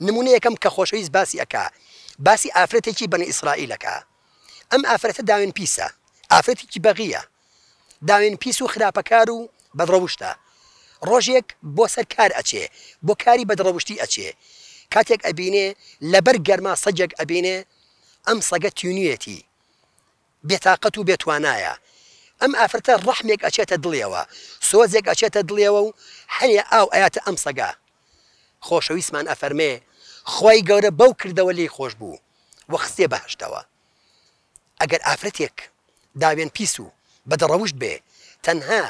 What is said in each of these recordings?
نمونە یەکەم کە خۆشەویست باسی ئەکا باسی ئافرەتێکی بەنە ئیسرائیلەکە ئەم ئافرەتە داوێن پیسە ئافرەتێکی بەغیە داوێن پیس و خراپەکار و بەدڕەوشتە ڕۆژێک بۆ سەر کار ئەچێ بۆ کاری بەدڕەوشتی ئەچێ کاتێک ئەبینێ لەبەر گەرما سەجێک ئەبینێ ئەم سەگە تیونیەتی بێتاقەت و بێتوانایە ئەم ئافرەتە ڕەحمێک ئەچێتە دڵیەوە سۆزێک ئەچێتە دڵیەوە و هەنێ ئاو ئاياتە ئەم سەگە خۆشەویستمان ئەفەرمێ خی گەورە بەو کردەوە لی خۆش بوو وە خستێ بەهشتەوە ئەگەر ئافرەتێک داوێن پیس و بەدەڕەوشت بێ تەنها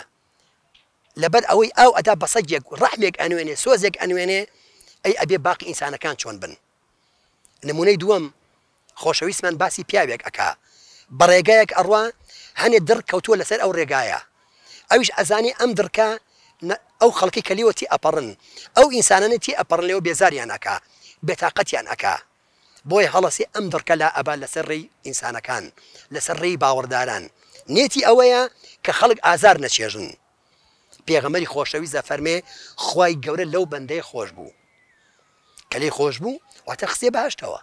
لەبەر ئەوەی ئەو ئەدا بەسەجێک ڕحمێک ئەنوێنێ سۆزێک ئەنوێنێ ئەی ئەبێ باقی ئینسانەکان چۆن بن نمونەی دووەم خۆشەویستمان باسی پیاوێک ئەکا بە ڕێگایەک ئەڕوا هەنێ دڕ کەوتووە لەسەر ئەو ڕێگایە ئەویش ئەزانی ئەم درکە ئەو خەڵکی کەلیوەتی ئەپەڕن ئەو ئینسانەتی ئەپەڕن لەوە بێزاریان ئەکا بێتاقەتیان ئەکا بۆی هەڵەسی ئەم دڕکە لا ئەبا لەسەر ڕێی ئینسانەکان لەسەر ڕێی باوەڕداران نێتی ئەوەیە کە خەڵک ئازار نەچێژن پێغەمەری خۆشەوی زەفەرمێ خی گەورە لەو بەندەی خۆش بوو کە لێ خۆش بوو واتە خسێ باشتەوە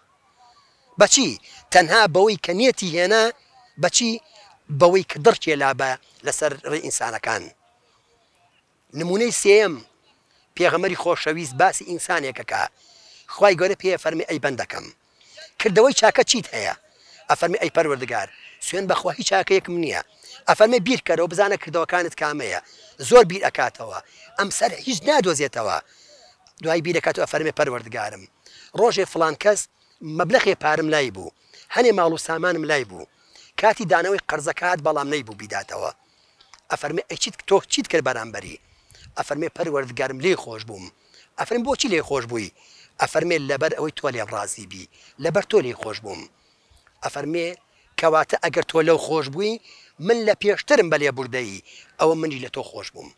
بەچی تەنها بەوەی کە نێتی هێنا بەچی بەوەی کە دڕچێ لا بە لەسەر ڕێ ئینسانەکان نمونەی سێم پێغەمەری خۆشەویست باسی ئینسانێکەکە خی گەورە پێ فەرمی ئەی بەندەکەم کردەوەی چاکە چیت هەیە ئەفەرمی ئەی پەروەردگار سوێن بەخوا هیچ چاکەیەکم نییە ئەفەرمە بیرکەرەوە بزانە کردەوەکانت کامەیە زۆر بیر ئەکاتەوە ئەم سەر هیچ نادۆزێتەوە دوای بیرەکەات و ئەفەرمێ پەروەردگارم ڕۆژێ فلان کەس مەبلەخێ پارم لای بوو هەنێ ماڵ و سامانم لای بوو کاتی دانەوەی قەرزەکات بەڵام نەی بوو بیداتەوە ئەفەرمێ ئەچیت تۆ چیت کرد بەرامبەری ئەفەرمێ پەروەردگارم لێ خۆش بووم ئەفرین بۆچی لێ خۆش بووی ئەفەرمێ لەبەر ئەوەی تۆ لێم ڕازی بی لەبەر تۆ لێ خۆش بووم ئەفەرمێ کەواتە ئەگەر تۆ لەو خۆش بووی من لە پێشترم بە لێ بوردەی ئەوە منی لە تۆ خۆش بووم.